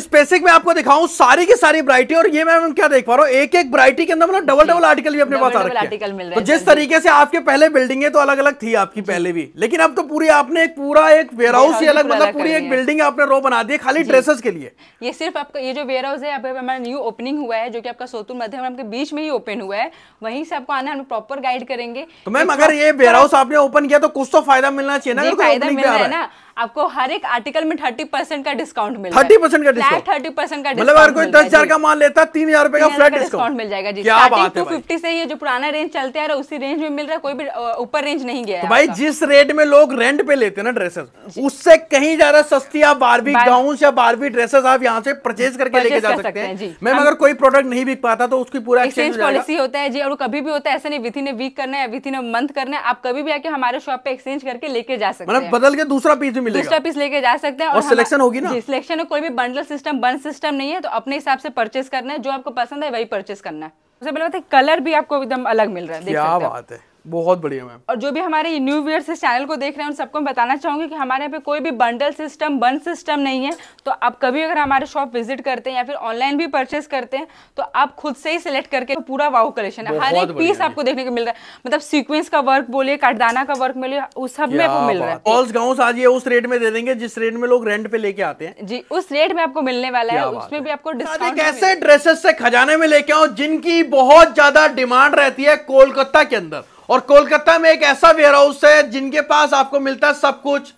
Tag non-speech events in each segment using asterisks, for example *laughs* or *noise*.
स्पेसिक में आपको दिखाऊं सारी की सारी ब्राइटी और ये मैं क्या देख पा रहा हूँ एक एक ब्राइटी के अंदर मतलब डबल डबल आर्टिकल भी अपने पास आ आर्टिकल मिल तो जिस तरीके से आपके पहले बिल्डिंग है तो अलग अलग थी आपकी पहले भी लेकिन अब तो पूरी आपने एक पूरा एक वेयर हाउस ही अलग मतलब पूरी एक बिल्डिंग आपने रो बना दी खाली ड्रेसेस के लिए ये सिर्फ आपका ये जो वेयर हाउस है हमारा न्यू ओपनिंग हुआ है जो की आपका सोतुल मध्य आपके बीच में ही ओपन हुआ है वहीं से आपको आना हम प्रॉपर गाइड करेंगे तो मैम अगर ये वेयर हाउस आपने ओपन किया तो कुछ तो फायदा मिलना चाहिए ना फायदा मिल है ना आपको हर एक आर्टिकल में थर्टी परसेंट का डिस्काउंट मिल थर्टी परसेंट का डिस्काउंट थर्टी परसेंट का मतलब अगर कोई दस हजार का माल लेता तीन हजार रुपए का फ्लैट डिस्काउंट मिल जाएगा जी बात टू फिफ्टी से ये जो पुराना रेंज चलते आ रहा है उसी रेंज में मिल रहा है कोई भी ऊपर रेंज नहीं गया तो भाई जिस रेट में लोग रेंट पे लेते हैं ना ड्रेसेस उससे कहीं ज्यादा सस्ती आप बारबी गाउन या बारबी ड्रेसेस आप यहाँ से परचेज करके लेके जा सकते हैं मैम अगर कोई प्रोडक्ट नहीं बिक पाता तो उसकी पूरा एक्सचेंज पॉलिसी होता है जी और कभी भी होता है ऐसा नहीं विथिन ए वीक करना है विथिन ए मंथ करना है आप कभी भी आके हमारे शॉप पे एक्सचेंज करके लेके जा सकते मतलब हैं मतलब बदल के दूसरा पीस भी मिलेगा दूसरा पीस लेके जा सकते हैं और, सिलेक्शन होगी ना सिलेक्शन में कोई भी बंडल सिस्टम बन सिस्टम नहीं है तो अपने हिसाब से परचेस करना है जो आपको पसंद है वही परचेस करना है पहले है कलर भी आपको एकदम अलग मिल रहा है क्या बात है बहुत बढ़िया मैम और जो भी हमारे न्यू व्यूअर्स इस चैनल को देख रहे हैं उन सबको मैं बताना चाहूंगी कि हमारे यहाँ पे कोई भी बंडल सिस्टम बन सिस्टम नहीं है तो आप कभी अगर हमारे शॉप विजिट करते हैं या फिर ऑनलाइन भी परचेस करते हैं तो आप खुद से ही सिलेक्ट करके तो पूरा वाह कलेक्शन है हर एक पीस आपको देखने को मिल रहा है मतलब सीक्वेंस का वर्क बोलिए कटदाना का वर्क मिले उस सब में आपको मिल रहा है उस रेट में दे देंगे जिस रेट में लोग रेंट पे लेके आते हैं जी उस रेट में आपको मिलने वाला है उसमें भी आपको डिस्काउंट ऐसे ड्रेसेस से खजाने में लेके आओ जिनकी बहुत ज्यादा डिमांड रहती है कोलकाता के अंदर और कोलकाता में एक ऐसा वेयर हाउस है जिनके पास आपको मिलता है सब कुछ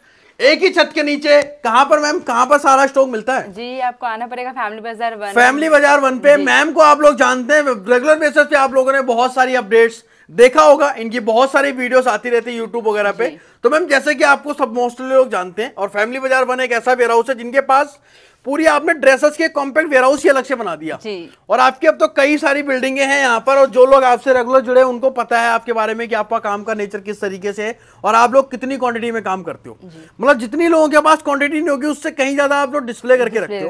एक ही छत के नीचे कहां पर मैम कहां पर सारा स्टॉक मिलता है जी आपको आना पड़ेगा family Bazaar one family Bazaar one पे मैम को आप लोग जानते हैं रेगुलर बेसिस पे आप लोगों ने बहुत सारी अपडेट्स देखा होगा इनकी बहुत सारी वीडियोस आती रहती है यूट्यूब वगैरह पे तो मैम जैसे कि आपको सब मोस्टली लोग जानते हैं और फैमिली बाजार वन एक ऐसा वेयर हाउस है जिनके पास पूरी आपने ड्रेसेस के कॉम्पैक्ट वेयर हाउस ही अलग से बना दिया और आपकी अब तो कई सारी बिल्डिंगे हैं यहाँ पर और जो लोग आपसे रेगुलर जुड़े उनको पता है आपके बारे में कि आपका काम का नेचर किस तरीके से है और आप लोग कितनी क्वांटिटी में काम करते हो मतलब जितनी लोगों के पास क्वांटिटी नहीं होगी उससे कहीं ज्यादा आप लोग डिस्प्ले करके रखते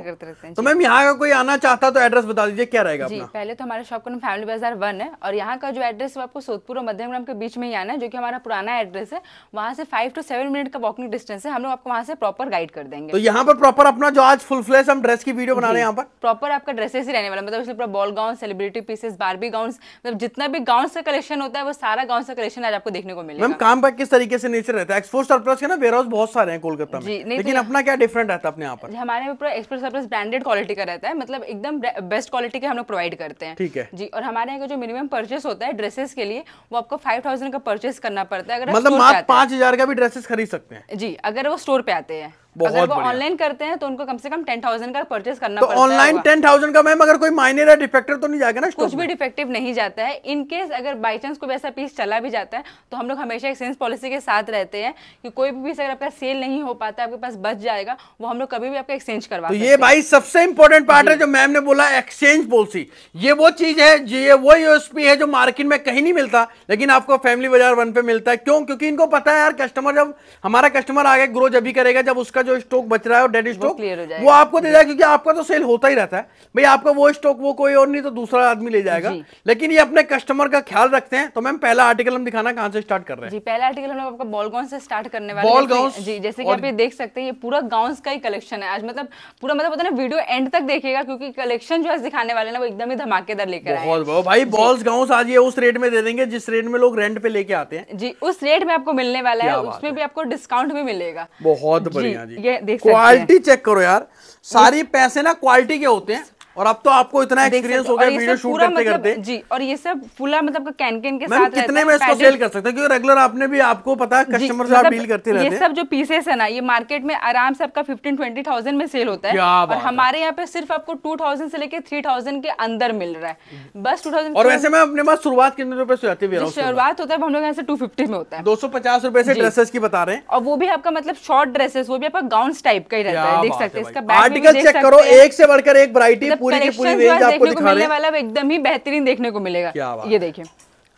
हो तो मैम यहाँ का कोई आना चाहता तो एड्रेस बता दीजिए क्या रहेगा पहले तो हमारे शॉप का नाम फैमिली बाजार वन है और यहाँ का जो एड्रेस है आपको सोदपुर और मध्यम के बीच में ही आना है जो की हमारा पुराना एड्रेस है वहाँ से फाइव टू सेवन मिनट का वॉकिंग डिस्टेंस है हम लोग आपको वहाँ से प्रॉपर गाइड कर देंगे तो यहाँ पर प्रॉपर अपना जो आज फुल फुल हम ड्रेस की वीडियो बना रहे हैं यहाँ पर प्रॉपर आपका ड्रेसेस ही रहने वाला मतलब इसमें पूरा ball gown celebrity pieces Barbie gown मतलब जितना भी गाउन का कलेक्शन होता है वो सारा गाउन का कलेक्शन आज आपको देखने को मिलेगा मैम काम पर किस तरीके से नेचर रहता है एक्सपोर्ट सरप्लस के ना हाउस बहुत सारे हैं कोलकाता में लेकिन तो अपना क्या डिफरेंट रहता है अपने यहाँ पर हमारे यहाँ पूरा एक्सपोर्ट सरप्लस ब्रांडेड क्वालिटी का रहता है मतलब एकदम बेस्ट क्वालिटी के हम लोग प्रोवाइड करते हैं ठीक है जी और हमारे यहाँ का जो मिनिमम परचेस होता है ड्रेसेस के लिए वो आपको फाइव थाउजेंड का परचेस करना पड़ता है अगर मतलब पाँच हजार का भी ड्रेसेस खरीद सकते हैं जी अगर वो स्टोर पे आते हैं अगर वो ऑनलाइन करते हैं तो उनको कम से कम टेन थाउजेंड का परचेज करना तो ऑनलाइन टेन थाउजेंड का मैम अगर कोई माइनर है डिफेक्टिव तो नहीं जाएगा ना कुछ भी डिफेक्टिव नहीं जाता है इन केस अगर बाई चांस कोई ऐसा पीस चला भी जाता है तो हम लोग हमेशा एक्सचेंज पॉलिसी के साथ रहते हैं कि कोई भी पीस अगर आपका सेल नहीं हो पाता आपके पास बच जाएगा वो हम लोग कभी भी आपका एक्सचेंज करवा तो ये भाई सबसे इंपॉर्टेंट पार्ट है जो मैम ने बोला एक्सचेंज पॉलिसी ये वो चीज है ये वो यूएसपी है जो मार्केट में कहीं नहीं मिलता लेकिन आपको फैमिली बाजार वन पे मिलता है क्यों क्योंकि इनको पता है यार कस्टमर जब हमारा कस्टमर आगे ग्रो जब भी करेगा जब उसका आपका जो स्टॉक बच रहा है और डेड स्टॉक वो, आपको दे जाएगा क्योंकि आपका तो सेल होता ही रहता है भाई आपका वो स्टॉक वो कोई और नहीं तो दूसरा आदमी ले जाएगा लेकिन ये अपने कस्टमर का ख्याल रखते हैं तो मैम पहला आर्टिकल हम दिखाना कहाँ से स्टार्ट कर रहे हैं पहला आर्टिकल हम आपका बॉल गाउन से स्टार्ट करने वाले बॉल गाउन जी जैसे की आप ये देख सकते हैं ये पूरा गाउन का ही कलेक्शन है आज मतलब पूरा मतलब होता ना वीडियो एंड तक देखेगा क्योंकि कलेक्शन जो आज दिखाने वाले ना वो एकदम ही धमाकेदार लेकर भाई बॉल्स गाउन आज ये उस रेट में दे देंगे जिस रेट में लोग रेंट पे लेके आते हैं जी उस रेट में आपको मिलने वाला है उसमें भी आपको डिस्काउंट भी मिलेगा बहुत बढ़िया ये देख क्वालिटी चेक करो यार सारी पैसे ना क्वालिटी के होते हैं और अब तो आपको इतना एक्सपीरियंस हो गया वीडियो शूट करते मतलब, करते जी और ये सब फुला मतलब कैन कैन के साथ कितने में इसको सेल कर सकते हैं क्योंकि रेगुलर आपने भी आपको पता है कस्टमर से आप डील मतलब करते रहते हैं ये सब जो पीसेस है ना ये मार्केट में आराम से आपका फिफ्टीन ट्वेंटी थाउजेंड में सेल होता है और हमारे यहाँ पे सिर्फ आपको टू थाउजेंड से लेकर थ्री थाउजेंड के अंदर मिल रहा है हम्म। बस टू थाउजेंड और तो वैसे में अपने पास शुरुआत कितने रुपए से आती है शुरुआत होता है हम लोग यहाँ से टू फिफ्टी में होता है दो सौ पचास रुपए से ड्रेसेस की बता रहे हैं और वो भी आपका मतलब शॉर्ट ड्रेसेस वो भी आपका गाउन टाइप का ही रहता है देख सकते हैं इसका आर्टिकल चेक करो एक से बढ़कर एक वरायटी पूरी की पूरी रेंज आपको दिखा रहे हैं वाला एकदम ही बेहतरीन देखने को मिलेगा ये देखिए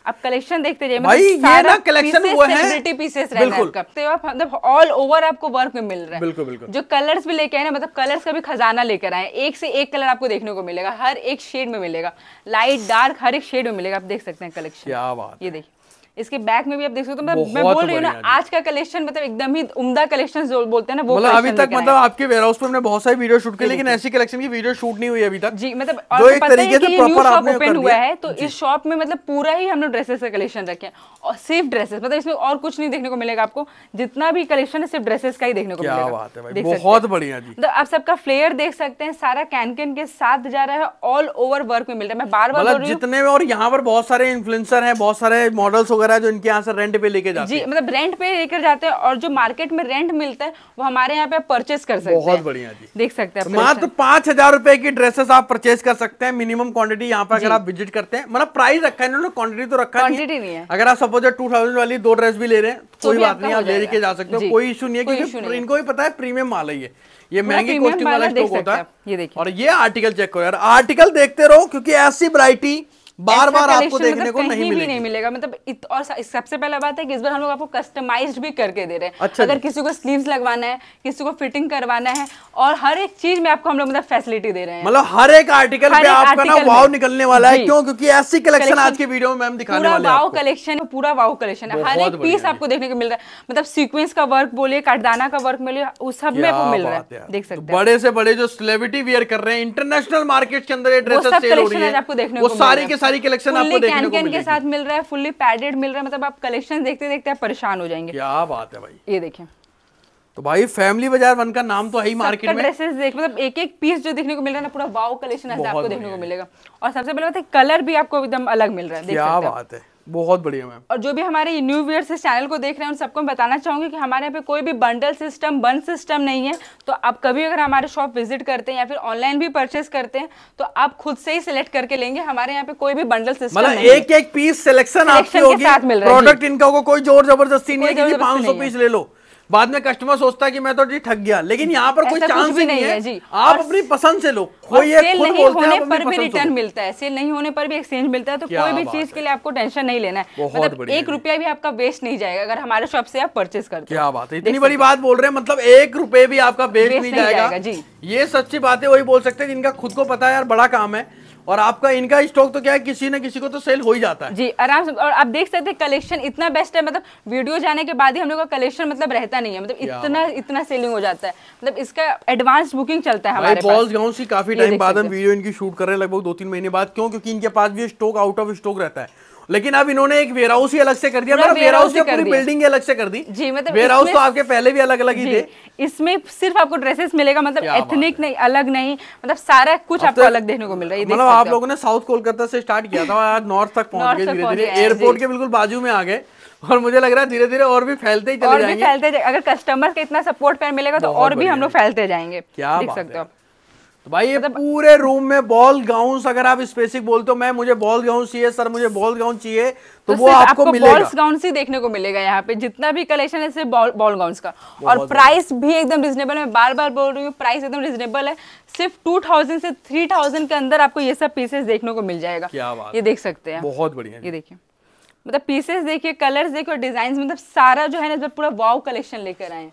आप कलेक्शन देखते जाइए मतलब भाई ये ना कलेक्शन वो है पीसेस बिल्कुल तो मतलब ऑल ओवर आपको वर्क में मिल रहा है बिल्कुल बिल्कुल जो कलर्स भी लेके आए ना मतलब कलर्स का भी खजाना लेकर आए एक से एक कलर आपको देखने को मिलेगा हर एक शेड में मिलेगा लाइट डार्क हर एक शेड में मिलेगा आप देख सकते हैं कलेक्शन क्या बात ये देखिए इसके बैक में भी आप देख सकते हो मतलब मैं बोल रही हूँ ना आज का कलेक्शन मतलब एकदम ही उमदा कलेक्शन जो बोलते हैं ना वो मतलब अभी तक मतलब आपके हाउस पर हमने बहुत सारी वीडियो शूट की लेकिन ऐसी कलेक्शन की वीडियो शूट नहीं हुई अभी तक जी मतलब जो एक तरीके से प्रॉपर आपने ओपन हुआ है तो इस शॉप में मतलब पूरा ही हमने ड्रेसेस का कलेक्शन रखे हैं और सिर्फ ड्रेसेस मतलब इसमें और कुछ नहीं देखने को मिलेगा आपको जितना भी कलेक्शन है सिर्फ ड्रेसेस का ही देखने को मिलेगा बात है भाई बहुत बढ़िया जी तो आप सबका फ्लेयर देख सकते हैं सारा कैनकेन के साथ जा रहा है ऑल ओवर वर्क में मिल रहा है मैं बार बार मतलब जितने और यहाँ पर बहुत सारे इन्फ्लुएंसर हैं बहुत सारे मॉडल्स वगैरह वगैरह जो इनके यहाँ से रेंट पे लेके जाते हैं जी मतलब रेंट पे लेकर जाते हैं और जो मार्केट में रेंट मिलता है वो हमारे यहाँ पे परचेस कर सकते हैं बहुत बढ़िया जी देख सकते हैं मात्र पांच हजार रुपए की ड्रेसेस आप परचेस कर सकते हैं मिनिमम क्वांटिटी यहाँ पे अगर आप विजिट करते हैं मतलब प्राइस रखा है इन्होंने क्वांटिटी तो रखा है अगर आप सपोज टू थाउजेंड वाली दो ड्रेस भी ले रहे हैं तो कोई बात नहीं आप लेके जा सकते हो कोई इशू नहीं है क्योंकि इनको भी पता है प्रीमियम माल है ये ये मतलब महंगी कॉस्ट्यूम वाला स्टॉक होता है ये देखिए और ये आर्टिकल चेक करो यार आर्टिकल देखते रहो क्योंकि ऐसी वरायटी बार बार आपको देखने को मतलब नहीं मिलेगा, नहीं मिलेगा। मतलब और सबसे पहला बात है कि इस बार हम लोग आपको कस्टमाइज भी करके दे रहे हैं अच्छा अगर किसी को स्लीव लगवाना है किसी को फिटिंग करवाना है और हर एक चीज में आपको हम लोग मतलब फैसिलिटी दे रहे हैं मतलब हर एक आर्टिकल पे आपका ना वाव निकलने वाला है क्यों क्योंकि ऐसी कलेक्शन आज की वीडियो में मैम दिखाने वाले हैं वाव कलेक्शन पूरा वाव कलेक्शन है हर एक पीस आपको देखने को मिल रहा है मतलब सीक्वेंस का वर्क बोलिए कटदाना का वर्क मिले उस सब में आपको मिल रहा है देख सकते तो बड़े से बड़े जो सेलिब्रिटी वियर कर रहे हैं इंटरनेशनल मार्केट के अंदर ड्रेसेस सेल हो रही है आपको देखने को सारी के सारी कलेक्शन आपको देखने को के साथ मिल रहा है फुल्ली पैडेड मिल रहा है मतलब आप कलेक्शन देखते देखते आप परेशान हो जाएंगे क्या बात है भाई ये देखें तो भाई फैमिली बाजार वन का नाम तो है ही मार्केट में ड्रेसेस देख मतलब एक एक पीस जो देखने को मिल रहा है ना पूरा वाव कलेक्शन आपको देखने को मिलेगा और सबसे पहले बात है कलर भी आपको एकदम अलग मिल रहा है क्या बात है बहुत बढ़िया मैम और जो भी हमारे न्यू व्यूअर्स इस चैनल को देख रहे हैं उन सबको मैं बताना चाहूंगी कि हमारे यहाँ पे कोई भी बंडल सिस्टम बन सिस्टम नहीं है तो आप कभी अगर हमारे शॉप विजिट करते हैं या फिर ऑनलाइन भी परचेस करते हैं तो आप खुद से ही सिलेक्ट करके लेंगे हमारे यहाँ पे कोई भी बंडल सिस्टम मतलब एक एक पीस सिलेक्शन आपके साथ मिल रहा है प्रोडक्ट इनका कोई जोर जबरदस्ती नहीं है पांच सौ पीस ले लो बाद में कस्टमर सोचता है कि मैं तो जी ठग गया लेकिन यहाँ पर कोई चांस भी नहीं है जी आप अपनी पसंद से लो कोई सेल नहीं होने पर भी रिटर्न मिलता है सेल नहीं होने पर भी एक्सचेंज मिलता है तो कोई भी चीज के लिए आपको टेंशन नहीं लेना है मतलब एक रुपया भी आपका वेस्ट नहीं जाएगा अगर हमारे शॉप से आप परचेस करते क्या बात है इतनी बड़ी बात बोल रहे हैं मतलब एक रुपये भी आपका वेस्ट नहीं जाएगा जी ये सच्ची बात है वही बोल सकते हैं जिनका खुद को पता है यार बड़ा काम है और आपका इनका स्टॉक तो क्या है किसी ना किसी को तो सेल हो ही जाता है जी आराम से और आप देख सकते हैं कलेक्शन इतना बेस्ट है मतलब वीडियो जाने के बाद ही हम लोग का कलेक्शन मतलब रहता नहीं है मतलब इतना इतना सेलिंग हो जाता है मतलब इसका एडवांस बुकिंग चलता है हमारे पास गांव से काफी टाइम बाद हम वीडियो इनकी शूट कर रहे हैं लगभग दो तीन महीने बाद क्यों क्योंकि इनके पास भी स्टॉक आउट ऑफ स्टॉक रहता है लेकिन अब इन्होंने एक वेयर हाउस ही अलग से कर दिया मतलब वेयर हाउस पूरी बिल्डिंग ही अलग से कर दी जी मतलब वेयर हाउस तो आपके पहले भी अलग अलग ही थे इसमें सिर्फ आपको ड्रेसेस मिलेगा मतलब एथनिक नहीं अलग नहीं मतलब सारा कुछ आपको तो अलग देखने को मिल रहा है मतलब आप लोगों ने साउथ कोलकाता से स्टार्ट किया था आज नॉर्थ तक पहुंच गए धीरे धीरे एयरपोर्ट के बिल्कुल बाजू में आ गए और मुझे लग रहा है धीरे धीरे और भी फैलते ही चले और भी फैलते अगर कस्टमर का इतना सपोर्ट मिलेगा तो और भी हम लोग फैलते जाएंगे क्या देख सकते हो आप तो भाई ये मतलब पूरे रूम में बॉल गाउन अगर आप स्पेसिफिक बोलते हो मैं मुझे बॉल गाउन चाहिए सर मुझे बॉल गाउन चाहिए तो, तो वो आपको, आपको मिलेगा बॉल्स ही देखने को मिलेगा यहाँ पे जितना भी कलेक्शन है सिर्फ बॉल बॉल का और प्राइस भी एकदम रिजनेबल है बार बार बोल रही हूँ प्राइस एकदम रिजनेबल है सिर्फ टू थाउजेंड से थ्री थाउजेंड के अंदर आपको ये सब पीसेस देखने को मिल जाएगा ये देख सकते हैं बहुत बढ़िया ये देखिए मतलब पीसेस देखिए कलर्स देखिए और डिजाइन मतलब सारा जो है ना पूरा वाव कलेक्शन लेकर आए हैं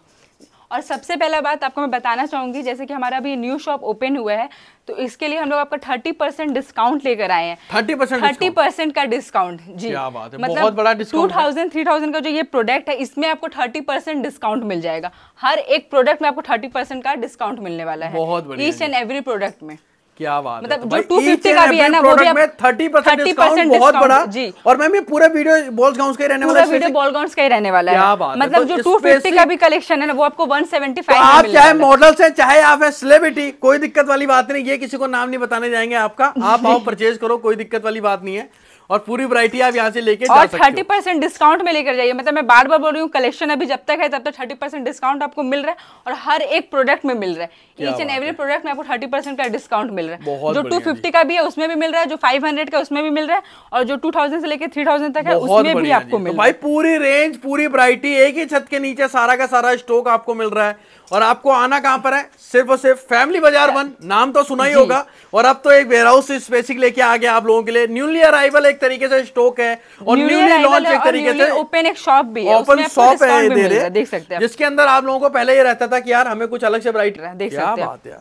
और सबसे पहला बात आपको मैं बताना चाहूँगी जैसे कि हमारा अभी न्यू शॉप ओपन हुआ है तो इसके लिए हम लोग आपका थर्टी परसेंट डिस्काउंट लेकर आए हैं थर्टी परसेंट थर्टी परसेंट का डिस्काउंट जी क्या बात है मतलब बहुत बड़ा टू थाउजेंड थ्री थाउजेंड का जो ये प्रोडक्ट है इसमें आपको थर्टी परसेंट डिस्काउंट मिल जाएगा हर एक प्रोडक्ट में आपको थर्टी परसेंट का डिस्काउंट मिलने वाला है ईच एंड एवरी प्रोडक्ट में क्या बात मतलब तो जो टू फिफ्टी का भी है ना वो भी थर्टी परसेंट बहुत बड़ा जी और मैम ये पूरे वीडियो बॉल्स गाउंस का ही रहने वाला है वीडियो बॉल गाउंस का ही रहने वाला है क्या बात मतलब तो जो टू फिफ्टी का भी कलेक्शन है ना वो आपको वन सेवेंटी फाइव आप चाहे मॉडल्स है चाहे आप है सेलिब्रिटी कोई दिक्कत वाली बात नहीं ये किसी को नाम नहीं बताने जाएंगे आपका आप *laughs* आओ परचेज करो कोई दिक्कत वाली बात नहीं है और पूरी वरायटी आप यहाँ से लेके और थर्टी परसेंट डिस्काउंट में लेकर जाइए मतलब मैं तो, बार बार बोल रही हूँ कलेक्शन अभी जब तक है तब तक थर्टी परसेंट डिस्काउंट आपको मिल रहा है और हर एक प्रोडक्ट में मिल रहा है ईच एंड एवरी प्रोडक्ट में आपको थर्टी परसेंट का डिस्काउंट मिल रहा है जो टू फिफ्टी का भी है उसमें भी मिल रहा है जो फाइव हंड्रेड का उसमें भी मिल रहा है और जो टू थाउजेंड से लेकर थ्री थाउजेंड तक है उसमें भी आपको मिल तो रहा है पूरी रेंज पूरी वरायटी एक ही छत के नीचे सारा का सारा स्टॉक आपको मिल रहा है और आपको आना कहाँ पर है सिर्फ और सिर्फ फैमिली बाजार वन नाम तो सुना ही होगा और अब तो एक वेयर हाउस स्पेसिंग लेके आ गया आप लोगों के लिए न्यूली अराइवल एक तरीके से स्टॉक है और न्यूली लॉन्च एक तरीके से ओपन एक शॉप भी है ओपन शॉप है देख सकते हैं जिसके अंदर आप लोगों को पहले ये रहता था कि यार हमें कुछ अलग से वराइटी देख सकते हैं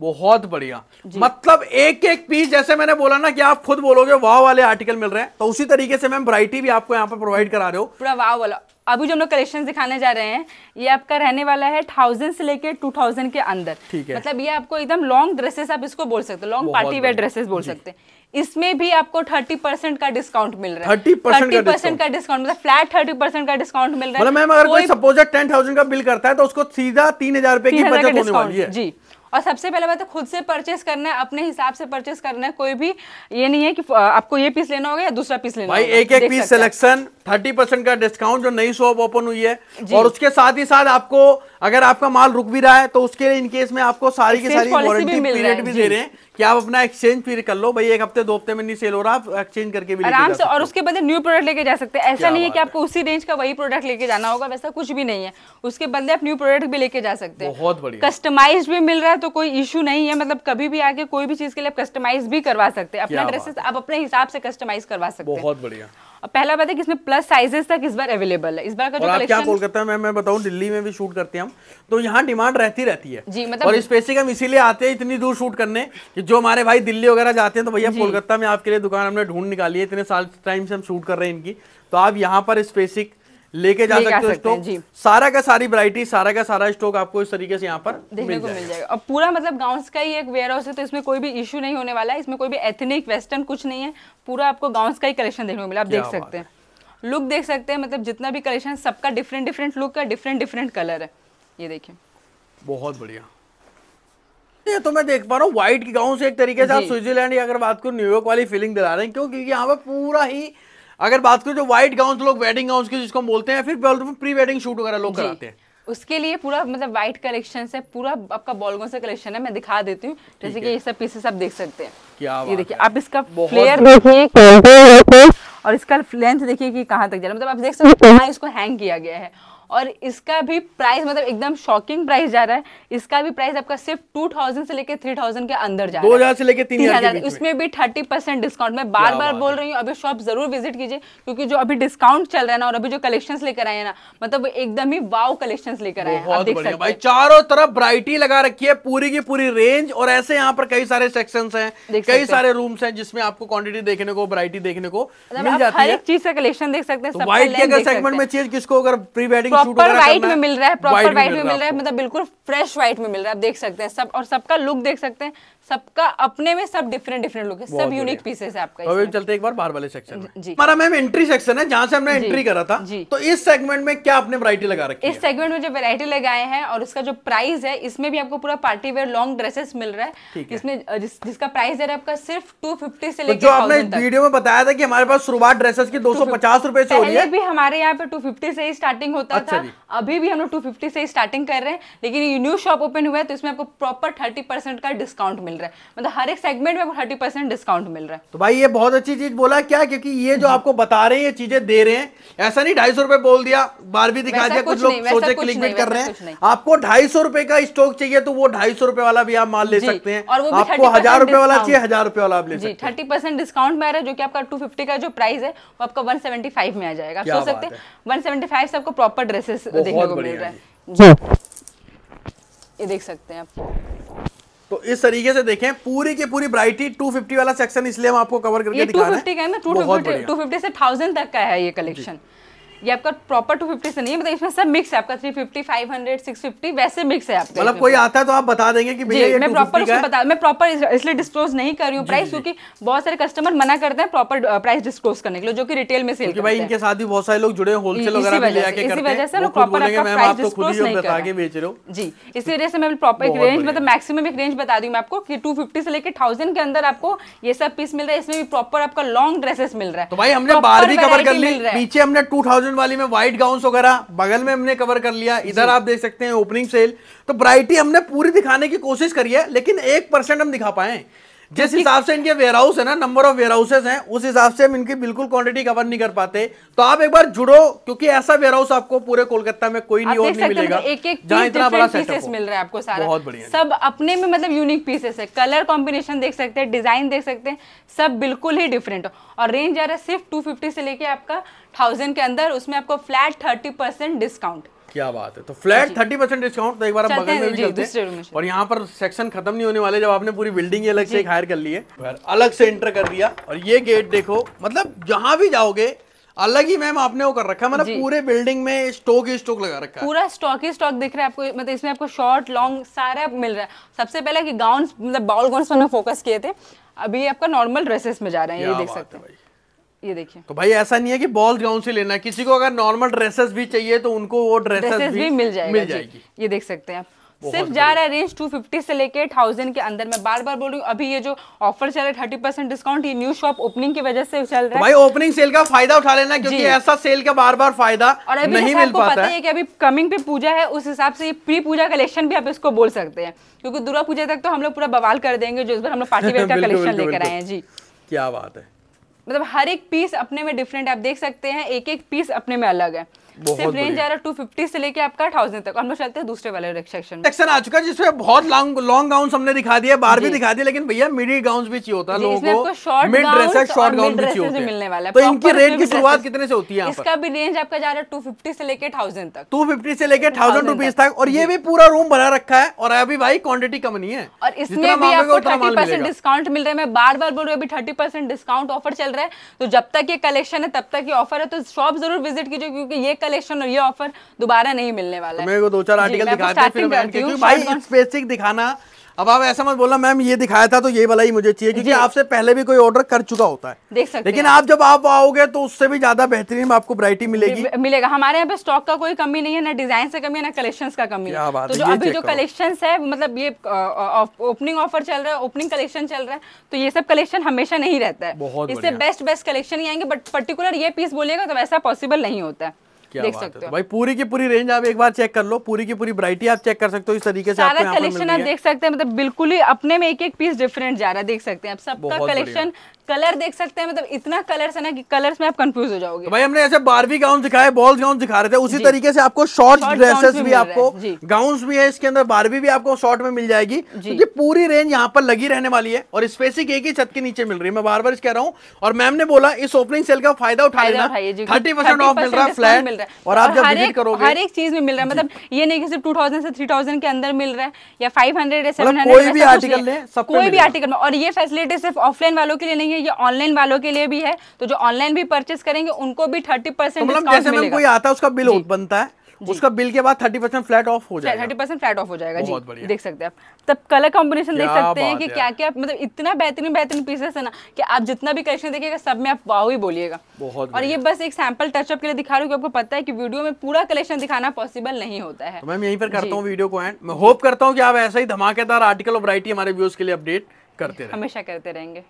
बहुत बढ़िया मतलब एक एक पीस जैसे मैंने बोला ना कि आप खुद बोलोगे वाह वाले आर्टिकल मिल रहे हैं तो उसी तरीके से मैम वराइटी भी आपको यहाँ पर प्रोवाइड करा रहे हो पूरा वाव वाला अभी जो हम लोग कलेक्शन दिखाने जा रहे हैं ये आपका रहने वाला है थाउजेंड से लेके टू थाउजेंड के अंदर ठीक है मतलब ये आपको एकदम लॉन्ग ड्रेसेस आप इसको बोल सकते हो लॉन्ग पार्टी वेयर ड्रेसेस बोल सकते हैं इसमें भी आपको थर्टी परसेंट का डिस्काउंट मिल रहा है थर्टी परसेंट का डिस्काउंट मतलब फ्लैट थर्टी परसेंट का डिस्काउंट मिल रहा है मतलब मैम अगर कोई सपोज टेन थाउजेंड का बिल करता है तो उसको सीधा तीन हजार रुपए की बचत होने वाली है जी और सबसे पहले बात तो खुद से परचेस करना है अपने हिसाब से परचेस करना है कोई भी ये नहीं है कि आपको ये पीस लेना होगा या दूसरा पीस लेना भाई एक एक पीस सिलेक्शन थर्टी परसेंट का डिस्काउंट जो नई शॉप ओपन हुई है और उसके साथ ही साथ आपको अगर आपका माल रुक भी रहा है तो उसके लिए इनकेस में आपको सारी की सारी वारंटी पीरियड भी दे रहे हैं कि आप अपना एक्सचेंज फिर कर लो भाई एक हफ्ते दो हफ्ते में नहीं सेल हो रहा आप एक्सचेंज करके भी आराम से और उसके बदले न्यू प्रोडक्ट लेके जा सकते हैं ऐसा नहीं है कि आपको उसी रेंज का वही प्रोडक्ट लेके जाना होगा वैसा कुछ भी नहीं है उसके बदले आप न्यू प्रोडक्ट भी लेके जा सकते हैं बहुत बढ़िया कस्टमाइज भी मिल रहा है तो कोई इशू नहीं है मतलब कभी भी आके कोई भी चीज के लिए आप कस्टमाइज भी करवा सकते हैं अपना ड्रेसेस आप अपने हिसाब से कस्टमाइज करवा सकते हैं बहुत बढ़िया पहला बात है कि इसमें प्लस साइजेस तक इस बार अवेलेबल है इस बार का जो कलेक्शन क्या कोलकाता में मैं बताऊं दिल्ली में भी शूट करते हैं हम तो यहाँ डिमांड रहती रहती है जी मतलब और स्पेसिक हम इसीलिए आते हैं इतनी दूर शूट करने कि जो हमारे भाई दिल्ली वगैरह जाते हैं तो भैया कोलकाता में आपके लिए दुकान हमने ढूंढ निकाली है इतने साल टाइम से हम शूट कर रहे हैं इनकी तो आप यहाँ पर स्पेसिक लेके जा सकते हो स्टॉक सारा का सारी वरायटी सारा का सारा स्टॉक आपको इस तरीके से यहाँ पर देखने को मिल जाएगा अब पूरा मतलब गाउन का ही एक वेयर हाउस है तो इसमें कोई भी इश्यू नहीं होने वाला है इसमें कोई भी एथनिक वेस्टर्न कुछ नहीं है पूरा आपको गाउन का ही कलेक्शन देखने को मिला आप देख सकते हैं लुक देख सकते हैं मतलब जितना भी कलेक्शन सबका डिफरेंट डिफरेंट लुक है डिफरेंट डिफरेंट कलर है ये देखिए बहुत बढ़िया ये तो मैं देख पा रहा हूँ व्हाइट गाउन से एक तरीके से आप स्विट्जरलैंड या अगर बात करो न्यूयॉर्क वाली फीलिंग दिला रहे हैं क्यों क्योंकि यहाँ पे पूरा ही अगर बात करें जो व्हाइट गाउन लोग वेडिंग गाउन के जिसको बोलते हैं फिर प्री वेडिंग शूट वगैरह लोग कराते हैं उसके लिए पूरा मतलब व्हाइट कलेक्शन है पूरा आपका बॉलगोन से कलेक्शन है मैं दिखा देती हूँ जैसे कि ये सब पीसेस आप देख सकते हैं क्या ये देखिए आप इसका फ्लेयर देखिए और इसका लेंथ देखिए कि कहाँ तक जा रहा है मतलब आप देख सकते हैं कहाँ इसको हैंग किया गया है और इसका भी प्राइस मतलब एकदम शॉकिंग प्राइस जा रहा है इसका भी प्राइस आपका सिर्फ टू थाउजेंड से लेकर थ्री थाउजेंड के अंदर जा रहा है से लेकर तीन हजार उसमें भी थर्टी परसेंट डिस्काउंट मैं बार बार बोल रही हूँ अभी शॉप जरूर विजिट कीजिए क्योंकि जो अभी डिस्काउंट चल रहा है ना और अभी जो कलेक्शन लेकर आए हैं ना मतलब एकदम ही वाव कलेक्शन लेकर आए भाई चारों तरफ ब्राइटी लगा रखी है पूरी की पूरी रेंज और ऐसे यहाँ पर कई सारे सेक्शन है कई सारे रूम्स है जिसमें आपको क्वांटिटी देखने को वरायटी देखने को मतलब मिल जाती है हर एक चीज का कलेक्शन देख सकते हैं व्हाइट तो के अगर सेगमेंट में चीज किसको अगर प्री वेडिंग प्रॉपर व्हाइट में मिल रहा है प्रॉपर व्हाइट में मिल रहा है मतलब बिल्कुल फ्रेश व्हाइट में मिल रहा है आप देख सकते हैं सब और सबका लुक देख सकते हैं सबका अपने में सब डिफरेंट डिफरेंट लुक है सब यूनिक पीसेस है आपका तो अभी चलते एक बार बाहर वाले सेक्शन में जी हमारा मैम एंट्री सेक्शन है जहाँ से हमने एंट्री करा था जी तो इस सेगमेंट में क्या आपने वरायटी लगा रखी इस सेगमेंट में जो वेरायटी लगाए हैं और उसका जो प्राइस है इसमें भी आपको पूरा पार्टी वेयर लॉन्ग ड्रेसेस मिल रहा है इसमें जिसका प्राइस है आपका सिर्फ टू फिफ्टी से तो लेकर जो आपने वीडियो में बताया था की हमारे पास शुरुआत ड्रेसेस की दो सौ पचास रूपए से हो रही है भी हमारे यहाँ पे टू फिफ्टी से ही स्टार्टिंग होता अच्छा था अभी भी हम लोग टू फिफ्टी से ही स्टार्टिंग कर रहे हैं लेकिन न्यू शॉप ओपन हुआ है तो इसमें आपको प्रॉपर थर्टी परसेंट का डिस्काउंट मिल मिल रहा है मतलब हर एक सेगमेंट में थर्टी परसेंट डिस्काउंट मिल रहा है तो भाई ये बहुत अच्छी चीज बोला क्या क्योंकि ये जो आपको बता रहे हैं ये चीजें दे रहे हैं ऐसा नहीं ढाई सौ रुपए बोल दिया बार भी दिखा दिया कुछ लोग सोचे क्लिक कर रहे हैं आपको ढाई सौ रुपए का स्टॉक चाहिए तो वो ढाई सौ रुपए वाला भी आप माल ले सकते हैं और वो आपको हजार रुपए वाला चाहिए हजार रुपए वाला आप ले सकते थर्टी परसेंट डिस्काउंट में आ रहा है जो कि आपका टू फिफ्टी का जो प्राइस है वो आपका वन सेवेंटी फाइव में आ जाएगा सोच सकते वन सेवेंटी फाइव से आपको प्रॉपर ड्रेसेस देखने को मिल रहा है जी ये देख सकते हैं आप तो इस तरीके से देखें पूरी की पूरी ब्राइटी 250 वाला सेक्शन इसलिए हम आपको कवर करके दिखा रहे हैं ये 250 का है ना 250 250 से 1000 तक का है ये कलेक्शन ये आपका प्रॉपर टू फिफ्टी से नहीं है मतलब इसमें सब मिक्स है आपका three fifty five hundred six fifty वैसे मिक्स है आपका मतलब कोई आता है तो आप बता देंगे कि ये मैं प्रॉपर उसको बता मैं प्रॉपर इसलिए डिस्क्लोज नहीं कर रही हूँ प्राइस क्योंकि बहुत सारे कस्टमर मना करते हैं प्रॉपर प्राइस डिस्क्लोज करने के लिए जो कि रिटेल में सेल भाई इनके साथ ही बहुत सारे लोग जुड़े होलसेल वगैरह इसी वजह से प्रॉपर आपका तो नहीं कर रहे जी इसी वजह से मैं प्रॉपर रेंज मतलब मैक्सिमम एक रेंज बता दी मैं आपको कि टू फिफ्टी से लेकर थाउजेंड के अंदर आपको ये सब पीस मिल रहा है इसमें भी प्रॉपर आपका लॉन्ग ड्रेसेस मिल रहा है तो भाई हमने बार भी कवर कर ली पीछे हमने टू थाउजेंड वाली में व्हाइट गाउन वगैरह बगल में हमने कवर कर लिया इधर आप देख सकते हैं ओपनिंग सेल तो ब्राइटी हमने पूरी दिखाने की कोशिश करी है लेकिन एक परसेंट हम दिखा पाए जिस हिसाब से इनके वेयर हाउस है ना नंबर ऑफ वेयर हाउसेज हैं उस हिसाब से हम इनकी बिल्कुल क्वांटिटी कवर नहीं कर पाते तो आप एक बार जुड़ो क्योंकि ऐसा वेयर हाउस आपको पूरे कोलकाता में कोई नहीं और नहीं मिलेगा एक एक इतना बड़ा पीसेस मिल रहा है आपको सारा बहुत बढ़िया सब अपने में मतलब यूनिक पीसेस है कलर कॉम्बिनेशन देख सकते हैं डिजाइन देख सकते हैं सब बिल्कुल ही डिफरेंट और रेंज आ रहा है सिर्फ टू से लेके आपका थाउजेंड के अंदर उसमें आपको फ्लैट थर्टी डिस्काउंट क्या बात है तो फ्लैट थर्टी परसेंट डिस्काउंट तो एक बार बगल में भी चलते और यहाँ पर सेक्शन खत्म नहीं होने वाले जब आपने पूरी बिल्डिंग ही अलग से एक हायर कर ली है अलग से एंटर कर दिया और ये गेट देखो मतलब जहाँ भी जाओगे अलग ही मैम आपने वो कर रखा है मतलब पूरे बिल्डिंग में स्टॉक ही स्टॉक लगा रखा है पूरा स्टॉक ही स्टॉक दिख रहा है आपको मतलब इसमें आपको शॉर्ट लॉन्ग सारा मिल रहा है सबसे पहले कि गाउन मतलब बाउल गाउन फोकस किए थे अभी आपका नॉर्मल ड्रेसेस में जा रहे हैं ये देख सकते हैं ये देखिए तो भाई ऐसा नहीं है कि बॉल गाउन से लेना किसी को अगर नॉर्मल ड्रेसेस भी चाहिए तो उनको वो ड्रेसेस, भी, भी मिल जाएगी मिल जाएगी ये देख सकते हैं आप सिर्फ जा रहा है रेंज 250 से लेके 1000 के अंदर मैं बार बार बोल रही हूँ अभी ये जो ऑफर चल रहा है थर्टी परसेंट डिस्काउंट ये न्यू शॉप ओपनिंग की वजह से चल रहा है तो भाई ओपनिंग सेल का फायदा उठा लेना क्योंकि ऐसा सेल का बार बार फायदा और अभी नहीं मिल पाता पता है कि अभी कमिंग पे पूजा है उस हिसाब से ये प्री पूजा कलेक्शन भी आप इसको बोल सकते हैं क्योंकि दुर्गा पूजा तक तो हम लोग पूरा बवाल कर देंगे जो इस बार हम लोग पार्टी वेयर *laughs* का कलेक्शन लेकर आए हैं जी क्या बात है मतलब हर एक पीस अपने में डिफरेंट है आप देख सकते हैं एक एक पीस अपने में अलग है टू फिफ्टी से लेके आपका थाउजेंड तक और चलते दूसरे वाले जिसमें बहुत लॉन्ग गाउन हमने दिखा दिया थाउजेंड रुपीज तक और ये भी पूरा रूम भरा रखा है और अभी भाई क्वान्टिटी कम नहीं है और इसमें भी आपको थर्टी परसेंट डिस्काउंट मिल रहा है मैं बार बार बोल रही हूँ अभी थर्टी परसेंट डिस्काउंट ऑफर चल रहा है तो जब तक ये कलेक्शन है तब तक ये ऑफर है तो शॉप जरूर विजिट कीजिए क्योंकि ये कलेक्शन और ये ऑफर दोबारा नहीं मिलने वाला तो है मेरे को दो चार आर्टिकल दिखाते हैं भाई स्पेसिफिक दिखाना अब आप ऐसा मत बोलना मैम ये दिखाया था तो ये वाला ही मुझे चाहिए क्योंकि आपसे पहले भी कोई ऑर्डर कर चुका होता है देख सकते लेकिन आप जब आप आओगे तो उससे भी ज्यादा बेहतरीन आपको वरायटी मिलेगी मिलेगा हमारे यहाँ पे स्टॉक का कोई कमी नहीं है ना डिजाइन से कमी है ना कलेक्शन का कमी है तो जो अभी जो कलेक्शन है मतलब ये ओपनिंग ऑफर चल रहा है ओपनिंग कलेक्शन चल रहा है तो ये सब कलेक्शन हमेशा नहीं रहता है इससे बेस्ट बेस्ट कलेक्शन ही आएंगे बट पर्टिकुलर ये पीस बोलेगा तो वैसा पॉसिबल नहीं होता है देख सकते हो तो भाई पूरी की पूरी रेंज आप एक बार चेक कर लो पूरी की पूरी वरायटी आप चेक कर सकते हो इस तरीके से सारा कलेक्शन आप देख सकते हैं मतलब बिल्कुल ही अपने में एक एक पीस डिफरेंट जा रहा है देख सकते हैं आप सबका कलेक्शन कलर देख सकते हैं मतलब इतना कलर है ना कि कलर्स में आप कंफ्यूज हो जाओगे तो भाई हमने ऐसे बारहवीं गाउन दिखाए बॉल्स गाउन दिखा रहे थे उसी तरीके से आपको शॉर्ट ड्रेसेस भी, भी आपको गाउन भी है इसके अंदर बारहवीं भी आपको शॉर्ट में मिल जाएगी ये तो पूरी रेंज यहाँ पर लगी रहने वाली है और स्पेसिक एक ही छत के नीचे मिल रही है मैं बार बार कह रहा हूँ और मैम ने बोला इस ओपनिंग सेल का फायदा उठा लेना थर्टी परसेंट ऑफ मिल रहा है फ्लैट मिल रहा है और आप जब हर एक करोगे हर एक चीज में मिल रहा है मतलब ये नहीं कि सिर्फ 2000 से 3000 के अंदर मिल रहा है या 500 या 700 मतलब कोई भी आर्टिकल ले सब कोई भी आर्टिकल में और ये फैसिलिटी सिर्फ ऑफलाइन वालों के लिए नहीं है ये ऑनलाइन वालों के लिए भी है तो जो ऑनलाइन भी परचेस करेंगे उनको भी थर्टी परसेंट तो मतलब कोई आता है उसका बिल बनता है उसका बिल के बाद थर्टी परसेंट फ्लैट ऑफ हो जाएगा थर्टी परसेंट फ्लैट ऑफ हो जाएगा जी देख सकते हैं आप तब कलर कॉम्बिनेशन देख सकते हैं कि क्या क्या मतलब इतना बेहतरीन बेहतरीन पीसेस है ना कि आप जितना भी कलेक्शन देखिएगा सब में आप वाह ही बोलिएगा बहुत और ये बस एक सैम्पल टचअप के लिए दिखा रहा हूँ आपको पता है की वीडियो में पूरा कलेक्शन दिखाना पॉसिबल नहीं होता है तो मैम यहीं पर करता हूँ वीडियो को एंड मैं होप करता हूँ की आप ऐसा ही धमाकेदार आर्टिकल और वरायटी हमारे व्यूज के लिए अपडेट करते हमेशा करते रहेंगे